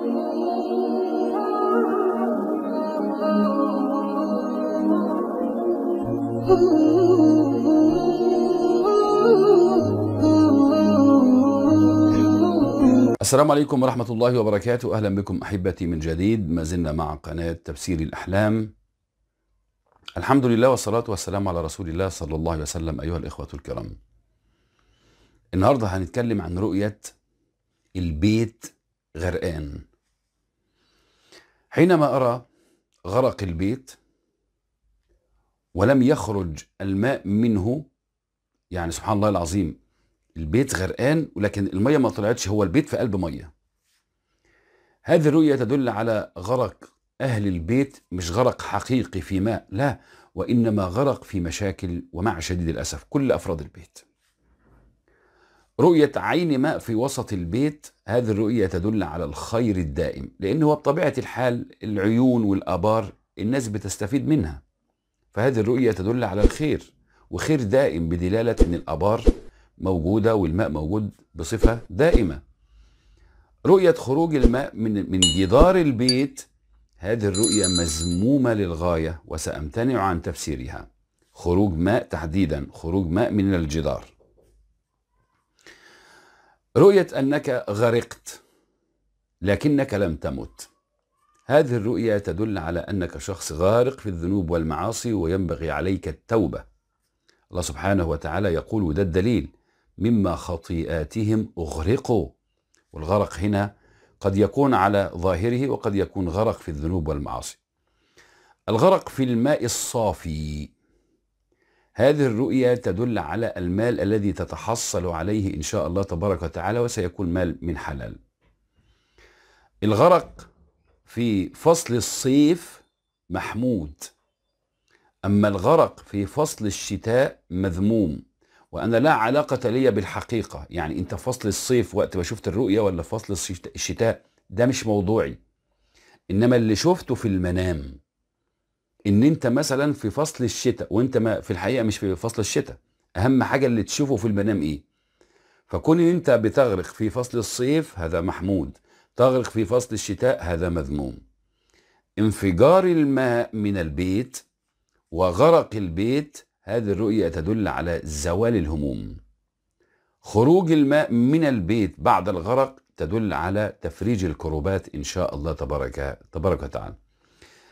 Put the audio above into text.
السلام عليكم ورحمة الله وبركاته أهلا بكم أحبتي من جديد ما زلنا مع قناة تفسير الأحلام الحمد لله والصلاة والسلام على رسول الله صلى الله عليه وسلم أيها الإخوة الكرام النهاردة هنتكلم عن رؤية البيت غرقان حينما أرى غرق البيت ولم يخرج الماء منه يعني سبحان الله العظيم البيت غرقان ولكن المية ما طلعتش هو البيت في قلب مية هذه الرؤية تدل على غرق أهل البيت مش غرق حقيقي في ماء لا وإنما غرق في مشاكل ومع شديد الأسف كل أفراد البيت رؤية عين ماء في وسط البيت هذه الرؤية تدل على الخير الدائم لأن هو بطبيعة الحال العيون والآبار الناس بتستفيد منها فهذه الرؤية تدل على الخير وخير دائم بدلالة أن الآبار موجودة والماء موجود بصفة دائمة رؤية خروج الماء من, من جدار البيت هذه الرؤية مزمومة للغاية وسأمتنع عن تفسيرها خروج ماء تحديدا خروج ماء من الجدار رؤية أنك غرقت لكنك لم تمت هذه الرؤية تدل على أنك شخص غارق في الذنوب والمعاصي وينبغي عليك التوبة الله سبحانه وتعالى يقول ده الدليل مما خطيئاتهم أغرقوا والغرق هنا قد يكون على ظاهره وقد يكون غرق في الذنوب والمعاصي الغرق في الماء الصافي هذه الرؤية تدل على المال الذي تتحصل عليه إن شاء الله تبارك وتعالى وسيكون مال من حلال الغرق في فصل الصيف محمود أما الغرق في فصل الشتاء مذموم وأنا لا علاقة لي بالحقيقة يعني أنت فصل الصيف وقت ما شفت الرؤية ولا فصل الشتاء ده مش موضوعي إنما اللي شفته في المنام ان انت مثلا في فصل الشتاء وانت ما في الحقيقه مش في فصل الشتاء اهم حاجه اللي تشوفه في المنام ايه فكون ان انت بتغرق في فصل الصيف هذا محمود تغرق في فصل الشتاء هذا مذموم انفجار الماء من البيت وغرق البيت هذه الرؤية تدل على زوال الهموم خروج الماء من البيت بعد الغرق تدل على تفريج الكروبات إن شاء الله تبارك, تبارك وتعالى